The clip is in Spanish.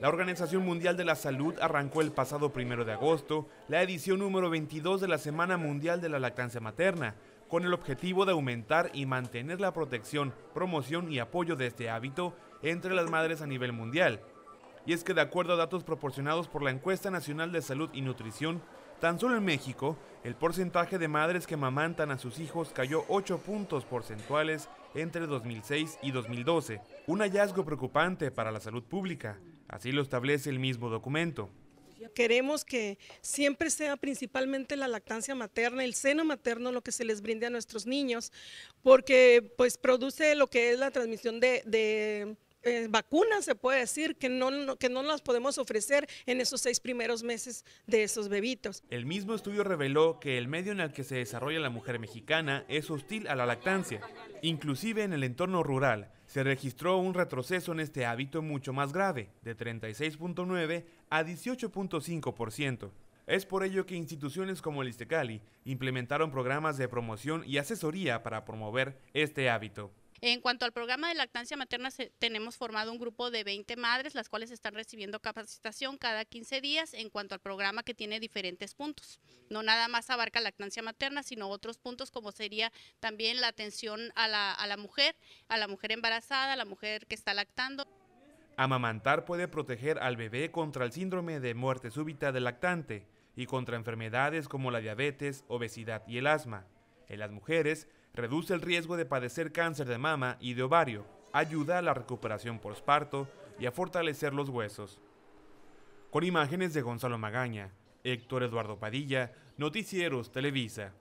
La Organización Mundial de la Salud arrancó el pasado primero de agosto la edición número 22 de la Semana Mundial de la Lactancia Materna, con el objetivo de aumentar y mantener la protección, promoción y apoyo de este hábito entre las madres a nivel mundial. Y es que de acuerdo a datos proporcionados por la Encuesta Nacional de Salud y Nutrición, Tan solo en México, el porcentaje de madres que mamantan a sus hijos cayó 8 puntos porcentuales entre 2006 y 2012, un hallazgo preocupante para la salud pública, así lo establece el mismo documento. Queremos que siempre sea principalmente la lactancia materna, el seno materno lo que se les brinde a nuestros niños, porque pues produce lo que es la transmisión de eh, vacunas, se puede decir, que no, que no las podemos ofrecer en esos seis primeros meses de esos bebitos. El mismo estudio reveló que el medio en el que se desarrolla la mujer mexicana es hostil a la lactancia, inclusive en el entorno rural. Se registró un retroceso en este hábito mucho más grave, de 36.9 a 18.5%. Es por ello que instituciones como el Istecali implementaron programas de promoción y asesoría para promover este hábito. En cuanto al programa de lactancia materna, tenemos formado un grupo de 20 madres, las cuales están recibiendo capacitación cada 15 días en cuanto al programa que tiene diferentes puntos. No nada más abarca lactancia materna, sino otros puntos como sería también la atención a la, a la mujer, a la mujer embarazada, a la mujer que está lactando. Amamantar puede proteger al bebé contra el síndrome de muerte súbita del lactante y contra enfermedades como la diabetes, obesidad y el asma. En las mujeres, reduce el riesgo de padecer cáncer de mama y de ovario, ayuda a la recuperación esparto y a fortalecer los huesos. Con imágenes de Gonzalo Magaña, Héctor Eduardo Padilla, Noticieros Televisa.